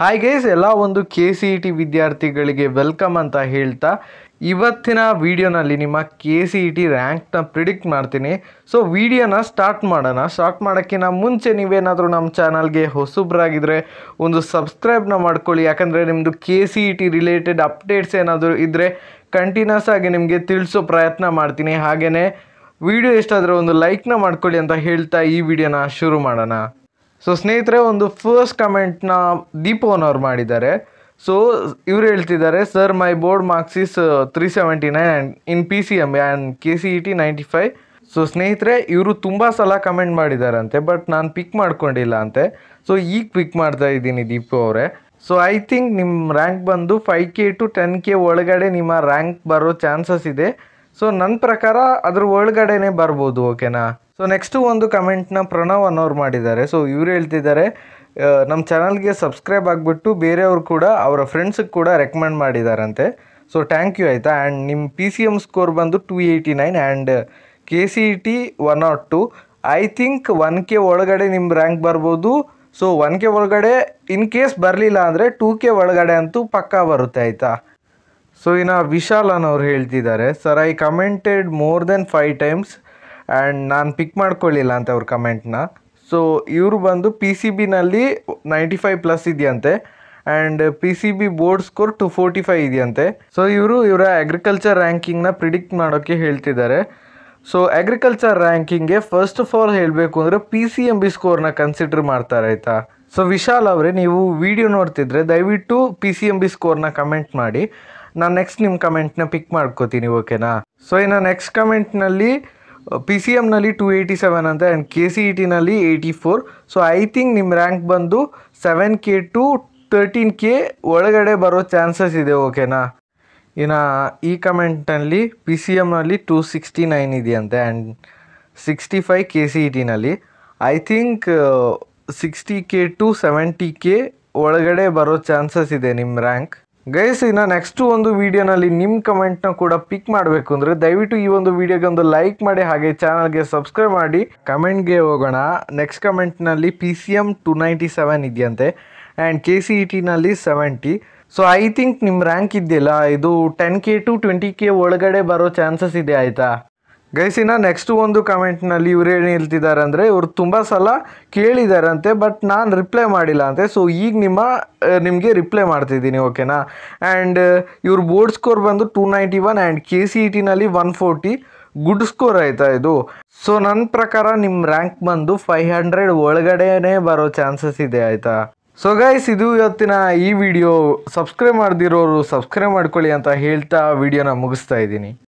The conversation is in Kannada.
ಹಾಯ್ ಗೈಸ್ ಎಲ್ಲ ಒಂದು ಕೆ ಸಿ ಇ ಟಿ ವಿದ್ಯಾರ್ಥಿಗಳಿಗೆ ವೆಲ್ಕಮ್ ಅಂತ ಹೇಳ್ತಾ ಇವತ್ತಿನ ವಿಡಿಯೋನಲ್ಲಿ ನಿಮ್ಮ ಕೆ ಸಿ ಇ ಟಿ ರ್ಯಾಂಕ್ನ ಪ್ರಿಡಿಕ್ಟ್ ಮಾಡ್ತೀನಿ ಸೊ ವಿಡಿಯೋನ ಸ್ಟಾರ್ಟ್ ಮಾಡೋಣ ಸ್ಟಾರ್ಟ್ ಮಾಡೋಕ್ಕಿಂತ ಮುಂಚೆ ನೀವೇನಾದರೂ ನಮ್ಮ ಚಾನಲ್ಗೆ ಹೊಸಬ್ರಾಗಿದ್ದರೆ ಒಂದು ಸಬ್ಸ್ಕ್ರೈಬ್ನ ಮಾಡ್ಕೊಳ್ಳಿ ಯಾಕಂದರೆ ನಿಮ್ಮದು K C E e T related updates ಏನಾದರೂ ಇದ್ದರೆ ಕಂಟಿನ್ಯೂಸ್ ಆಗಿ ನಿಮಗೆ ತಿಳಿಸೋ ಪ್ರಯತ್ನ ಮಾಡ್ತೀನಿ ಹಾಗೆಯೇ ವಿಡಿಯೋ ಎಷ್ಟಾದರೂ ಒಂದು ಲೈಕ್ನ ಮಾಡ್ಕೊಳ್ಳಿ ಅಂತ ಹೇಳ್ತಾ ಈ ವಿಡಿಯೋನ ಶುರು ಮಾಡೋಣ ಸೊ ಸ್ನೇಹಿತರೆ ಒಂದು ಫಸ್ಟ್ ಕಮೆಂಟ್ನ ದೀಪವನ್ ಅವ್ರು ಮಾಡಿದ್ದಾರೆ ಸೊ ಇವರು ಹೇಳ್ತಿದ್ದಾರೆ sir my board marks is three seventy nine and in P C M and K C E T ninety five so ಸ್ನೇಹಿತರೆ ಇವರು ತುಂಬ ಸಲ ಕಮೆಂಟ್ ಮಾಡಿದ್ದಾರಂತೆ ಬಟ್ ನಾನು ಪಿಕ್ ಮಾಡ್ಕೊಂಡಿಲ್ಲ ಅಂತೆ ಸೊ ಈಗ ಪಿಕ್ ಮಾಡ್ತಾ ಇದ್ದೀನಿ ದೀಪು ಅವರೇ ಸೊ ಐ ಥಿಂಕ್ ನಿಮ್ಮ ರ್ಯಾಂಕ್ ಬಂದು five K to ten K ಒಳಗಡೆ ನಿಮ್ಮ ರ್ಯಾಂಕ್ ಬರೋ ಚಾನ್ಸಸ್ ಇದೆ ಸೊ ನನ್ನ ಪ್ರಕಾರ ಅದ್ರ ಒಳಗಡೆನೆ ಬರ್ಬೋದು ಓಕೆನಾ ಸೊ ನೆಕ್ಸ್ಟು ಒಂದು ಕಮೆಂಟ್ನ ಪ್ರಣವ್ ಅನ್ನೋರು ಮಾಡಿದ್ದಾರೆ ಸೊ ಇವ್ರು ಹೇಳ್ತಿದ್ದಾರೆ ನಮ್ಮ ಚಾನಲ್ಗೆ ಸಬ್ಸ್ಕ್ರೈಬ್ ಆಗಿಬಿಟ್ಟು ಬೇರೆಯವರು ಕೂಡ ಅವರ ಫ್ರೆಂಡ್ಸಿಗೆ ಕೂಡ ರೆಕಮೆಂಡ್ ಮಾಡಿದಾರಂತೆ ಸೊ ಥ್ಯಾಂಕ್ ಯು ಆಯಿತಾ ಆ್ಯಂಡ್ ನಿಮ್ಮ ಪಿ ಸಿ ಎಮ್ ಸ್ಕೋರ್ ಬಂದು two eighty nine and K C E T one nought two I think one K ಒಳಗಡೆ ನಿಮ್ಮ ರ್ಯಾಂಕ್ ಬರ್ಬೋದು ಸೊ ಒನ್ ಕೆ ಒಳಗಡೆ ಇನ್ ಕೇಸ್ ಬರಲಿಲ್ಲ ಅಂದರೆ ಟೂ ಕೆ ಒಳಗಡೆ ಅಂತೂ ಪಕ್ಕಾ ಬರುತ್ತೆ ಆಯಿತಾ ಸೊ ಇನ್ನು ವಿಶಾಲ್ ಅನ್ನೋರು ಹೇಳ್ತಿದ್ದಾರೆ sir I commented more than five times and ನಾನು ಪಿಕ್ ಮಾಡ್ಕೊಳ್ಳಿಲ್ಲ ಅಂತ ಅವ್ರ ಕಮೆಂಟ್ನ ಸೊ ಇವರು ಬಂದು ಪಿ ಸಿ ಬಿನಲ್ಲಿ ನೈಂಟಿ ಫೈವ್ ಪ್ಲಸ್ ಇದೆಯಂತೆ and P C B board score two forty five ಇದೆಯಂತೆ ಸೊ ಇವರು ಇವರ ಅಗ್ರಿಕಲ್ಚರ್ ರ್ಯಾಂಕಿಂಗ್ನ ಪ್ರಿಡಿಕ್ಟ್ ಮಾಡೋಕ್ಕೆ ಹೇಳ್ತಿದ್ದಾರೆ ಸೊ ಅಗ್ರಿಕಲ್ಚರ್ ರ್ಯಾಂಕಿಂಗ್ಗೆ ಫಸ್ಟ್ ಆಫ್ ಆಲ್ ಹೇಳಬೇಕು ಅಂದರೆ ಪಿ ಸಿ ಎಮ್ ಬಿ ಸ್ಕೋರ್ನ ಕನ್ಸಿಡರ್ ಮಾಡ್ತಾರೆ ಆಯಿತಾ ಸೊ ವಿಶಾಲ್ ಅವರೇ ನೀವು ವಿಡಿಯೋ ನೋಡ್ತಿದ್ರೆ ದಯವಿಟ್ಟು ಪಿ ಸಿ ಎಮ್ ಬಿ ಸ್ಕೋರ್ನ ಕಮೆಂಟ್ ಮಾಡಿ ನಾನು ನೆಕ್ಸ್ಟ್ ನಿಮ್ಮ ಕಮೆಂಟ್ನ ಪಿಕ್ ಮಾಡ್ಕೋತೀನಿ ಓಕೆನಾ ಸೊ ಇನ್ನು ನೆಕ್ಸ್ಟ್ ಕಮೆಂಟ್ನಲ್ಲಿ ಪಿ ಸಿ ಎಮ್ನಲ್ಲಿ ಟು ಏಯ್ಟಿ ಸೆವೆನ್ ಅಂತ ಆ್ಯಂಡ್ ಕೆ ಸಿ ಇ ಟಿನಲ್ಲಿ eighty four so I think ನಿಮ್ಮ ರ್ಯಾಂಕ್ ಬಂದು seven K to thirteen K ಒಳಗಡೆ ಬರೋ ಚಾನ್ಸಸ್ ಇದೆ ಓಕೆನಾ ಇನ್ನು ಈ ಕಮೆಂಟ್ನಲ್ಲಿ ಪಿ ಸಿ ಎಮ್ನಲ್ಲಿ ಟೂ ಸಿಕ್ಸ್ಟಿ ನೈನ್ ಇದೆಯಂತೆ and sixty five K C E ಟಿನಲ್ಲಿ I think sixty K to seventy K ಒಳಗಡೆ ಬರೋ ಚಾನ್ಸಸ್ ಇದೆ ನಿಮ್ಮ ರ್ಯಾಂಕ್ ಗೈಸ್ ಇನ್ನು ನೆಕ್ಸ್ಟ್ ಒಂದು ವೀಡಿಯೋನಲ್ಲಿ ನಿಮ್ಮ ಕಮೆಂಟ್ನ ಕೂಡ ಪಿಕ್ ಮಾಡಬೇಕು ಅಂದರೆ ದಯವಿಟ್ಟು ಈ ಒಂದು ವೀಡಿಯೋಗೆ ಒಂದು ಲೈಕ್ ಮಾಡಿ ಹಾಗೆ ಚಾನಲ್ಗೆ ಸಬ್ಸ್ಕ್ರೈಬ್ ಮಾಡಿ ಕಮೆಂಟ್ಗೆ ಹೋಗೋಣ ನೆಕ್ಸ್ಟ್ ಕಮೆಂಟ್ನಲ್ಲಿ P C M two ninety seven ಇದೆಯಂತೆ ಆ್ಯಂಡ್ ಕೆ ಸಿ ಇ ಟಿನಲ್ಲಿ ಸೆವೆಂಟಿ ಸೊ ಐ ಥಿಂಕ್ ನಿಮ್ಮ ರ್ಯಾಂಕ್ ಇದೆಯಲ್ಲ ಇದು ten K to twenty K ಒಳಗಡೆ ಬರೋ ಚಾನ್ಸಸ್ ಇದೆ ಆಯಿತಾ ಗೈಸಿನ ನೆಕ್ಸ್ಟ್ ಒಂದು ಕಮೆಂಟ್ನಲ್ಲಿ ಇವ್ರು ಏನು ಹೇಳ್ತಿದ್ದಾರೆ ಅಂದರೆ ಇವರು ತುಂಬ ಸಲ ಕೇಳಿದಾರಂತೆ ಬಟ್ ನಾನು ರಿಪ್ಲೈ ಮಾಡಿಲ್ಲ ಅಂತೆ ಸೊ ಈಗ ನಿಮ್ಮ ನಿಮಗೆ ರಿಪ್ಲೈ ಮಾಡ್ತಿದ್ದೀನಿ ಓಕೆನಾ ಆ್ಯಂಡ್ ಇವ್ರ ಬೋರ್ಡ್ ಸ್ಕೋರ್ ಬಂದು two ninety one and K C E ಟಿನಲ್ಲಿ ಒನ್ ಫೋರ್ಟಿ ಗುಡ್ ಸ್ಕೋರ್ ಆಯಿತಾ ಇದು ಸೊ ನನ್ನ ಪ್ರಕಾರ ನಿಮ್ಮ ರ್ಯಾಂಕ್ ಬಂದು ಫೈವ್ ಹಂಡ್ರೆಡ್ ಒಳಗಡೆನೇ ಬರೋ ಚಾನ್ಸಸ್ ಇದೆ ಆಯಿತಾ ಸೊ ಗೈಸ್ ಇದು ಇವತ್ತಿನ ಈ ವಿಡಿಯೋ ಸಬ್ಸ್ಕ್ರೈಬ್ ಮಾಡ್ದಿರೋರು ಸಬ್ಸ್ಕ್ರೈಬ್ ಮಾಡ್ಕೊಳ್ಳಿ ಅಂತ ಹೇಳ್ತಾ ವಿಡಿಯೋನ ಮುಗಿಸ್ತಾ ಇದ್ದೀನಿ